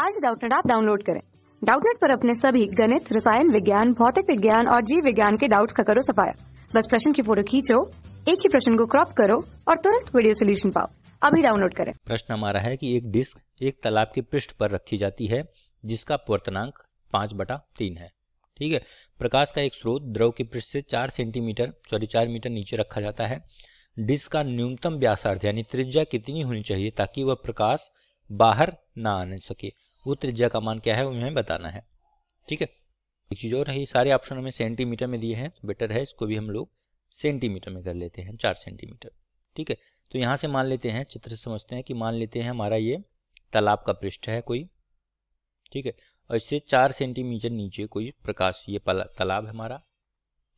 आज डाउटनेट आप डाउनलोड करें डाउटनेट पर अपने सभी गणित रसायन विज्ञान भौतिक विज्ञान और जीव विज्ञान के डाउट्स का करो सफाया बस प्रश्न की फोटो खींचो एक ही प्रश्न को क्रॉप करो और तुरंत वीडियो सोल्यूशन पाओ अभी डाउनलोड करें प्रश्न हमारा है कि एक डिस्क एक तालाब के पृष्ठ पर रखी जाती है जिसका पूर्तनांक पांच बटा तीन है ठीक है प्रकाश का एक स्रोत द्रव के पृष्ठ से चार सेंटीमीटर सॉरी चार मीटर नीचे रखा जाता है डिस्क का न्यूनतम व्यासार्थ यानी त्रिज्या कितनी होनी चाहिए ताकि वह प्रकाश बाहर ना आने सके वो त्रिज्या का मान क्या है वो हमें बताना है ठीक है एक चीज़ और है सारे ऑप्शन हमें सेंटीमीटर में दिए हैं तो बेटर है इसको भी हम लोग सेंटीमीटर में कर लेते हैं चार सेंटीमीटर ठीक है तो यहाँ से मान लेते हैं चित्र समझते हैं कि मान लेते हैं हमारा ये तालाब का पृष्ठ है कोई ठीक है और इससे चार सेंटीमीटर नीचे कोई प्रकाश ये तालाब है हमारा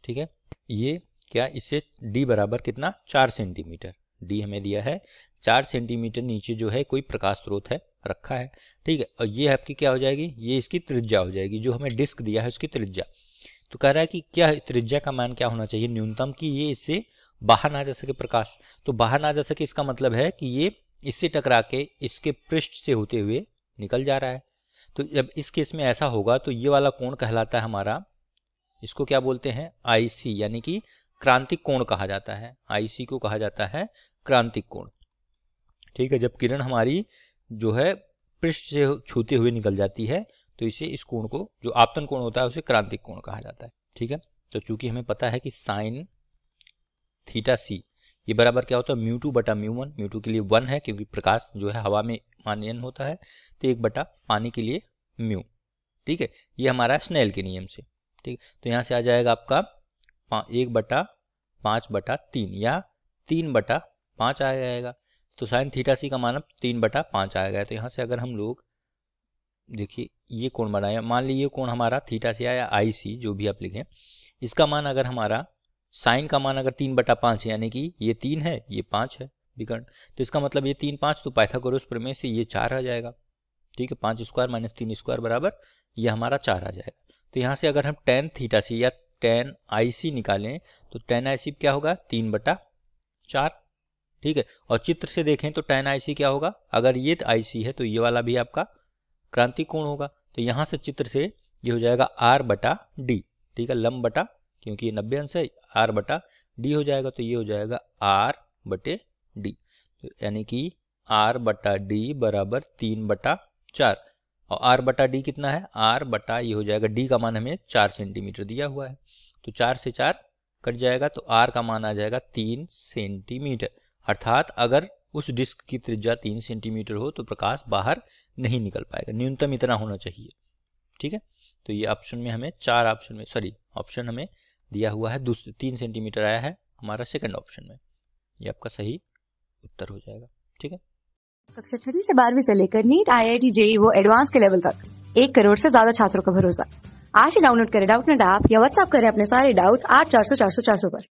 ठीक है ये क्या इससे डी बराबर कितना चार सेंटीमीटर डी हमें दिया है चार सेंटीमीटर नीचे जो है कोई प्रकाश स्रोत है रखा है ठीक है और ये आपकी क्या हो जाएगी ये इसकी त्रिज्या हो जाएगी जो हमें डिस्क दिया है उसकी त्रिज्या तो कह रहा है कि क्या त्रिज्या का मान क्या होना चाहिए न्यूनतम कि ये इससे बाहर ना जा सके प्रकाश तो बाहर ना जा सके इसका मतलब है कि ये इससे टकरा के इसके पृष्ठ से होते हुए निकल जा रहा है तो जब इस केस में ऐसा होगा तो ये वाला कोण कहलाता है हमारा इसको क्या बोलते हैं आईसी यानी कि क्रांतिक कोण कहा जाता है आईसी को कहा जाता है क्रांतिक कोण ठीक है जब किरण हमारी जो है पृष्ठ से छूते हुए निकल जाती है तो इसे इस कोण को जो आपतन कोण होता है उसे क्रांतिक कोण कहा जाता है ठीक है तो चूंकि हमें पता है कि साइन थीटा सी ये बराबर क्या होता है म्यू टू बटा म्यू वन म्यू टू के लिए वन है क्योंकि प्रकाश जो है हवा में मान्यन होता है तो एक बटा पानी के लिए म्यू ठीक है ये हमारा स्नेल के नियम से ठीक तो यहाँ से आ जाएगा आपका एक बटा पाँच बटा तीन या तीन बटा पाँच आ जाएगा तो साइन थीटा सी का मान अब तीन बटा पाँच आया गया तो यहाँ से अगर हम लोग देखिए ये कोण बनाए मान लीजिए कोण हमारा थीटा सी या आई सी जो भी आप लिखें इसका मान अगर हमारा साइन का मान अगर तीन बटा पाँच है यानी कि ये तीन है ये पाँच है विकर्ण तो इसका मतलब ये तीन पाँच तो पाइथागोरस प्रमेय से ये चार आ जाएगा ठीक है पाँच स्क्वायर माइनस तीन स्क्वायर बराबर ये हमारा चार आ जाएगा तो यहाँ से अगर हम टेन थीटा सी या टेन आई सी निकालें तो टेन आई सी क्या होगा तीन बटा चार ठीक है और चित्र से देखें तो टेन आईसी क्या होगा अगर ये आईसी तो है तो ये वाला भी आपका क्रांति कोण होगा तो यहाँ से चित्र से ये हो जाएगा आर बटा डी ठीक है लम बटा क्योंकि ये नब्बे अंश है आर बटा डी हो जाएगा तो ये हो जाएगा आर बटे डी तो यानी कि आर बटा डी बराबर तीन बटा चार और आर बटा डी कितना है आर बटा ये हो जाएगा डी का मान हमें चार सेंटीमीटर दिया हुआ है तो चार से चार कट जाएगा तो आर का मान आ जाएगा तीन सेंटीमीटर अर्थात अगर उस डिस्क की त्रिज्या तीन सेंटीमीटर हो तो प्रकाश बाहर नहीं निकल पाएगा न्यूनतम इतना होना चाहिए ठीक है तो ये ऑप्शन में हमें चार ऑप्शन में सॉरी ऑप्शन हमें दिया हुआ है दूसरे तीन सेंटीमीटर आया है हमारा सेकंड ऑप्शन में ये आपका सही उत्तर हो जाएगा ठीक है कक्षा छठी से बारहवीं से लेकर NEET I I T JEE वो एडवांस के लेवल तक एक करोड़ से ज्यादा छात्रों का भरोसा आज ही डाउनलोड करें डाउट नेट ऐप या व्हाट्सअप करें अपने सारे डाउट्स आठ चार सौ चार सौ चार सौ पर